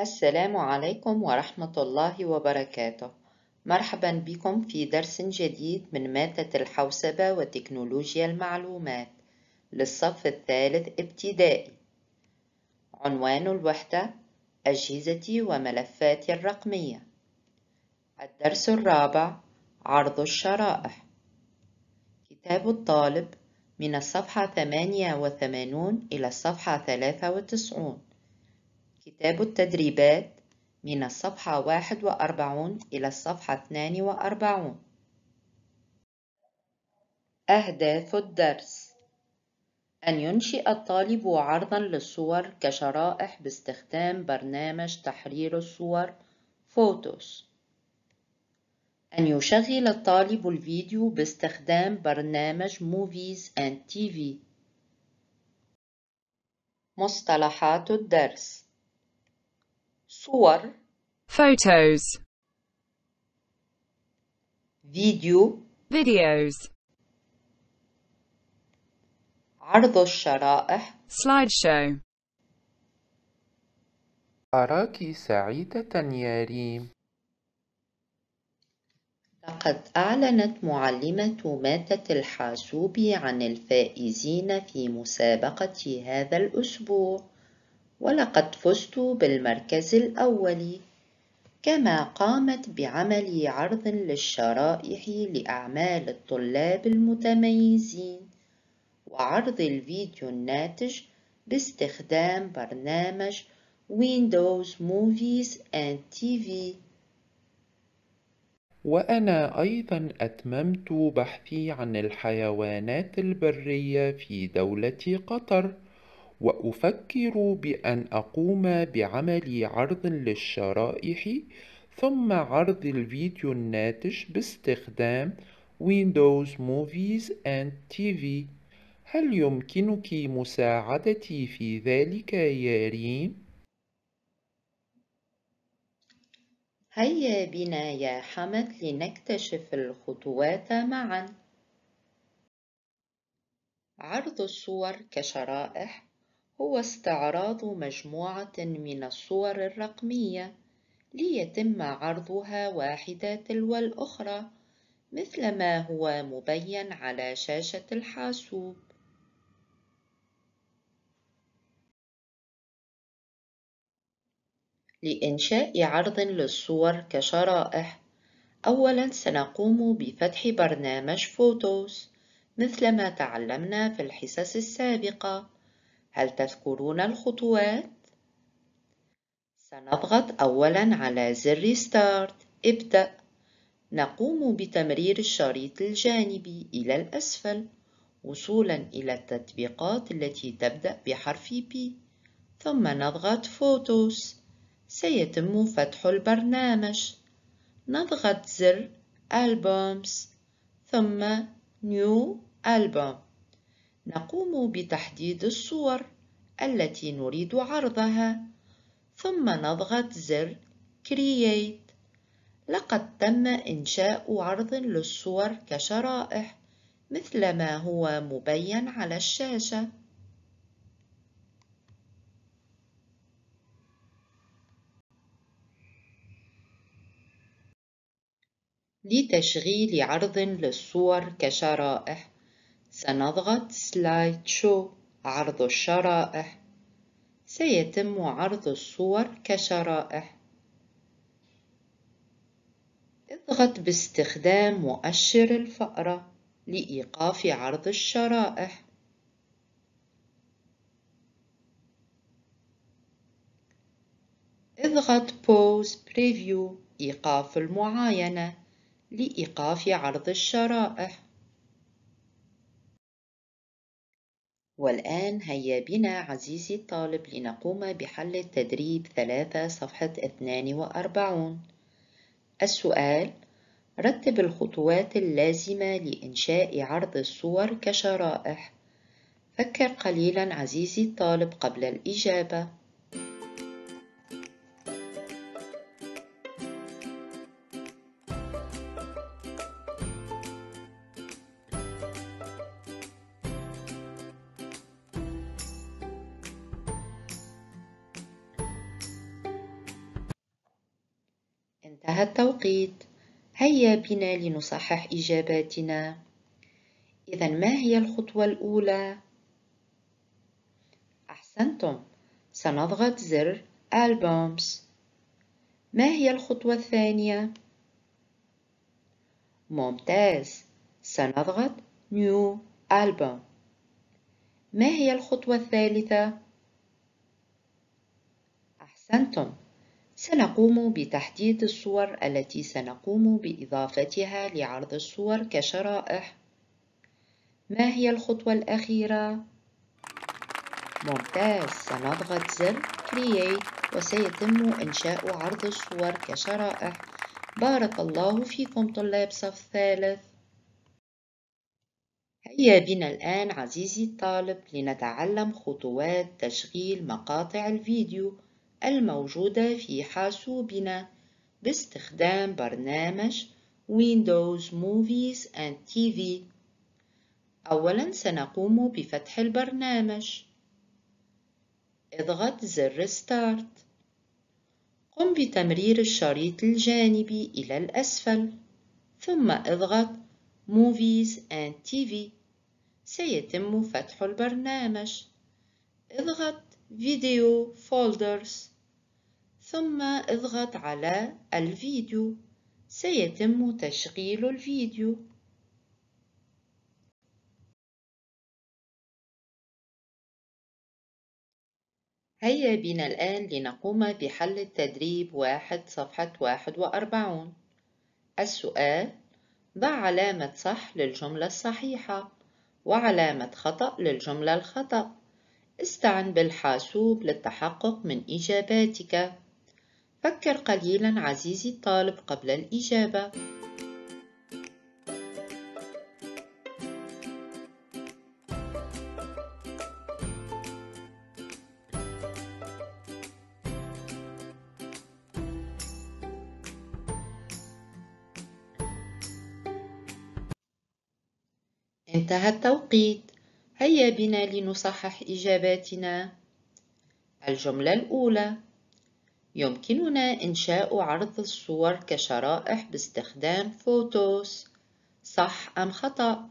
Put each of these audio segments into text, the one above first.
السلام عليكم ورحمة الله وبركاته مرحبا بكم في درس جديد من مادة الحوسبة وتكنولوجيا المعلومات للصف الثالث ابتدائي عنوان الوحدة أجهزتي وملفاتي الرقمية الدرس الرابع عرض الشرائح كتاب الطالب من الصفحة 88 إلى الصفحة 93 كتاب التدريبات من الصفحة 41 إلى الصفحة 42 أهداف الدرس أن ينشئ الطالب عرضا للصور كشرائح باستخدام برنامج تحرير الصور فوتوس أن يشغل الطالب الفيديو باستخدام برنامج موفيز أند تي في مصطلحات الدرس صور photos فيديو videos عرض الشرائح slideshow أراك سعيدة يا ريم لقد أعلنت معلمة مادة الحاسوب عن الفائزين في مسابقة هذا الأسبوع ولقد فزت بالمركز الأول كما قامت بعمل عرض للشرائح لأعمال الطلاب المتميزين وعرض الفيديو الناتج باستخدام برنامج ويندوز موفيز اند تي في وأنا أيضا أتممت بحثي عن الحيوانات البرية في دولة قطر وأفكر بأن أقوم بعمل عرض للشرائح ثم عرض الفيديو الناتج باستخدام Windows Movies and TV هل يمكنك مساعدتي في ذلك يا ريم؟ هيا بنا يا حمد لنكتشف الخطوات معا عرض الصور كشرائح هو استعراض مجموعة من الصور الرقمية ليتم عرضها واحدة تلو الأخرى مثل ما هو مبين على شاشة الحاسوب لإنشاء عرض للصور كشرائح أولا سنقوم بفتح برنامج فوتوس مثل ما تعلمنا في الحصص السابقة هل تذكرون الخطوات؟ سنضغط أولا على زر ستارت ابدأ نقوم بتمرير الشريط الجانبي إلى الأسفل وصولا إلى التطبيقات التي تبدأ بحرف P ثم نضغط فوتوس سيتم فتح البرنامج نضغط زر ألبومز ثم نيو ألبوم نقوم بتحديد الصور التي نريد عرضها ثم نضغط زر Create لقد تم إنشاء عرض للصور كشرائح مثل ما هو مبين على الشاشة لتشغيل عرض للصور كشرائح سنضغط سلايد شو عرض الشرائح سيتم عرض الصور كشرائح اضغط باستخدام مؤشر الفأرة لإيقاف عرض الشرائح اضغط Pause Preview إيقاف المعاينة لإيقاف عرض الشرائح والآن هيا بنا عزيزي الطالب لنقوم بحل التدريب 3 صفحة 42 السؤال رتب الخطوات اللازمة لإنشاء عرض الصور كشرائح فكر قليلا عزيزي الطالب قبل الإجابة انتهى التوقيت هيا بنا لنصحح إجاباتنا إذا ما هي الخطوة الأولى؟ أحسنتم سنضغط زر Albums ما هي الخطوة الثانية؟ ممتاز سنضغط New Album ما هي الخطوة الثالثة؟ أحسنتم سنقوم بتحديد الصور التي سنقوم بإضافتها لعرض الصور كشرائح ما هي الخطوة الأخيرة؟ ممتاز سنضغط زر Create وسيتم إنشاء عرض الصور كشرائح بارك الله فيكم طلاب صف ثالث هيا بنا الآن عزيزي الطالب لنتعلم خطوات تشغيل مقاطع الفيديو الموجودة في حاسوبنا باستخدام برنامج Windows Movies and TV. أولا سنقوم بفتح البرنامج اضغط زر Start. قم بتمرير الشريط الجانبي إلى الأسفل ثم اضغط Movies and TV. سيتم فتح البرنامج اضغط Video Folders. ثم اضغط على الفيديو سيتم تشغيل الفيديو هيا بنا الآن لنقوم بحل التدريب واحد صفحة واحد وأربعون السؤال ضع علامة صح للجملة الصحيحة وعلامة خطأ للجملة الخطأ استعن بالحاسوب للتحقق من إجاباتك فكر قليلا عزيزي الطالب قبل الإجابة انتهى التوقيت هيا بنا لنصحح إجاباتنا الجملة الأولى يمكننا إنشاء عرض الصور كشرائح باستخدام فوتوس صح أم خطأ؟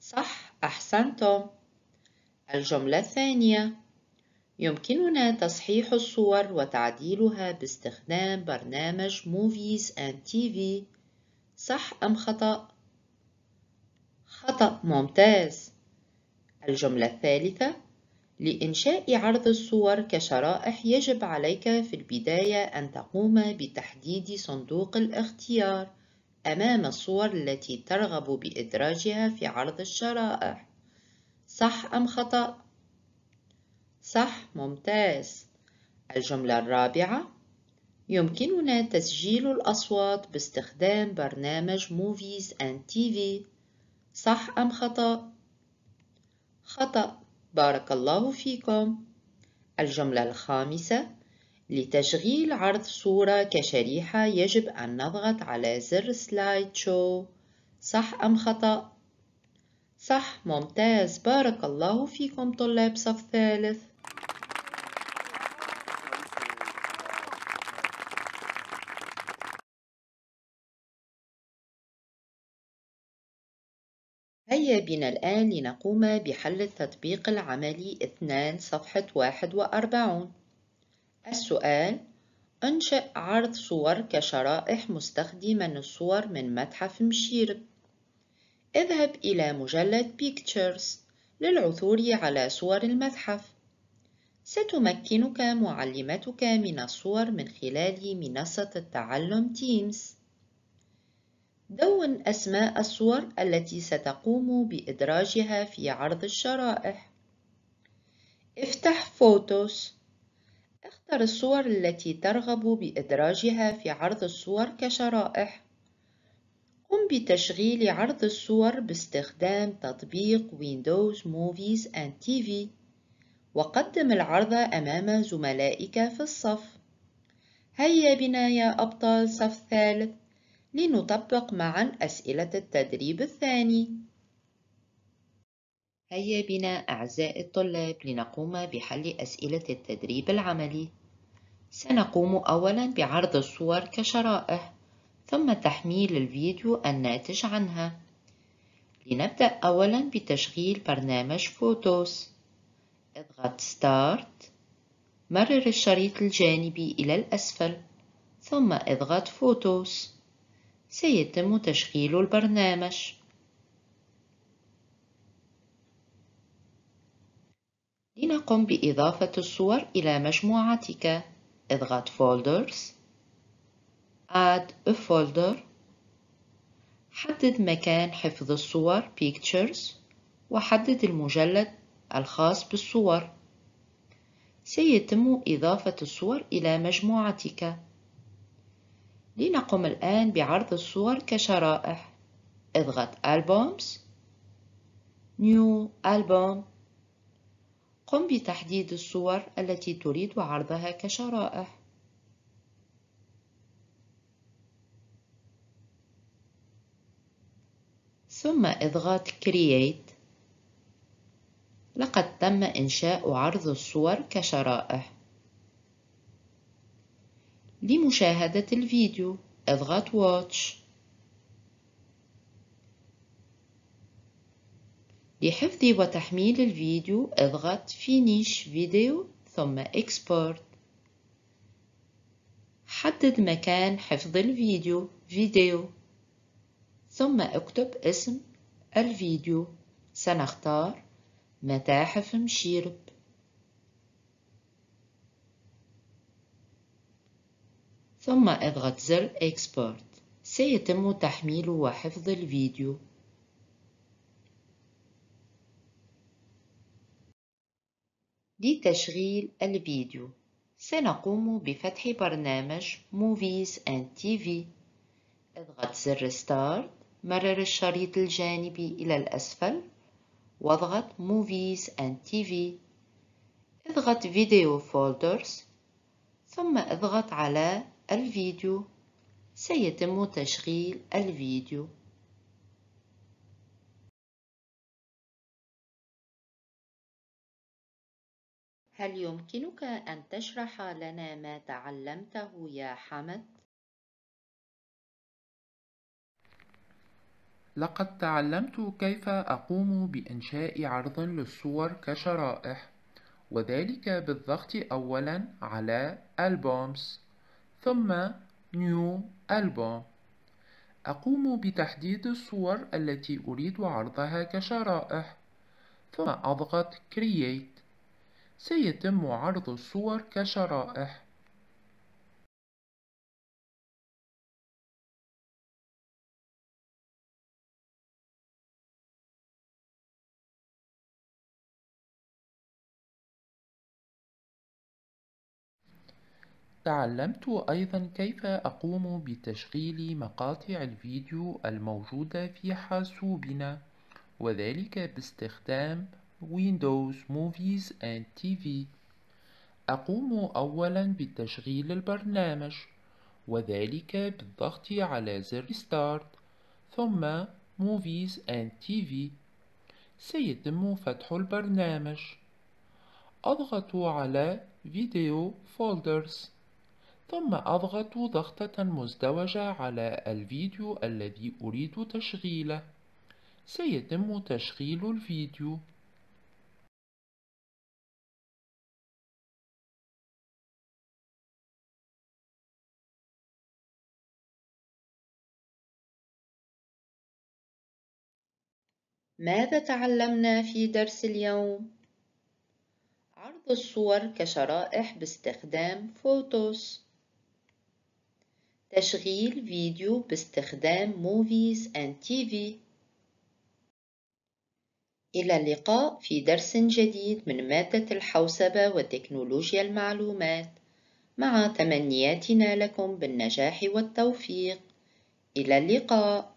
صح أحسنتم الجملة الثانية يمكننا تصحيح الصور وتعديلها باستخدام برنامج Movies and TV صح أم خطأ؟ خطأ ممتاز الجملة الثالثة لإنشاء عرض الصور كشرائح يجب عليك في البداية أن تقوم بتحديد صندوق الاختيار أمام الصور التي ترغب بإدراجها في عرض الشرائح صح أم خطأ؟ صح ممتاز الجملة الرابعة يمكننا تسجيل الأصوات باستخدام برنامج موفيز أند تي في صح أم خطأ؟ خطأ بارك الله فيكم الجملة الخامسة لتشغيل عرض صورة كشريحة يجب أن نضغط على زر سلايد شو صح أم خطأ؟ صح ممتاز بارك الله فيكم طلاب صف ثالث هيا بنا الآن لنقوم بحل التطبيق العملي 2 صفحة 41 السؤال انشئ عرض صور كشرائح مستخدما الصور من متحف مشيرب اذهب إلى مجلد Pictures للعثور على صور المتحف ستمكنك معلمتك من الصور من خلال منصة التعلم تيمز دون أسماء الصور التي ستقوم بإدراجها في عرض الشرائح افتح فوتوس اختر الصور التي ترغب بإدراجها في عرض الصور كشرائح قم بتشغيل عرض الصور باستخدام تطبيق ويندوز موفيز أند تي في وقدم العرض أمام زملائك في الصف هيا بنا يا أبطال صف ثالث لنطبق معا أسئلة التدريب الثاني هيا بنا أعزائي الطلاب لنقوم بحل أسئلة التدريب العملي سنقوم أولا بعرض الصور كشرائح ثم تحميل الفيديو الناتج عنها لنبدأ أولا بتشغيل برنامج فوتوس اضغط ستارت مرر الشريط الجانبي إلى الأسفل ثم اضغط فوتوس سيتم تشغيل البرنامج لنقم بإضافة الصور إلى مجموعتك اضغط Folders Add a Folder حدد مكان حفظ الصور Pictures وحدد المجلد الخاص بالصور سيتم إضافة الصور إلى مجموعتك لنقم الآن بعرض الصور كشرائح اضغط Albums New Album قم بتحديد الصور التي تريد عرضها كشرائح ثم اضغط Create لقد تم إنشاء عرض الصور كشرائح لمشاهدة الفيديو اضغط واتش لحفظ وتحميل الفيديو اضغط فينيش فيديو ثم اكسبورت حدد مكان حفظ الفيديو فيديو ثم اكتب اسم الفيديو سنختار متاحف مشيرب ثم اضغط زر Export سيتم تحميل وحفظ الفيديو لتشغيل الفيديو سنقوم بفتح برنامج Movies and TV اضغط زر Start مرر الشريط الجانبي إلى الأسفل واضغط Movies and TV اضغط Video Folders ثم اضغط على الفيديو سيتم تشغيل الفيديو هل يمكنك أن تشرح لنا ما تعلمته يا حمد؟ لقد تعلمت كيف أقوم بإنشاء عرض للصور كشرائح وذلك بالضغط أولا على ألبومز ثم New Album أقوم بتحديد الصور التي أريد عرضها كشرائح ثم أضغط Create سيتم عرض الصور كشرائح تعلمت أيضا كيف أقوم بتشغيل مقاطع الفيديو الموجودة في حاسوبنا وذلك باستخدام Windows Movies and TV أقوم أولا بتشغيل البرنامج وذلك بالضغط على زر Start ثم Movies and TV سيتم فتح البرنامج أضغط على Video Folders ثم أضغط ضغطة مزدوجة على الفيديو الذي أريد تشغيله سيتم تشغيل الفيديو ماذا تعلمنا في درس اليوم؟ عرض الصور كشرائح باستخدام فوتوس تشغيل فيديو باستخدام موفيز أند تي في إلى اللقاء في درس جديد من مادة الحوسبة وتكنولوجيا المعلومات مع تمنياتنا لكم بالنجاح والتوفيق إلى اللقاء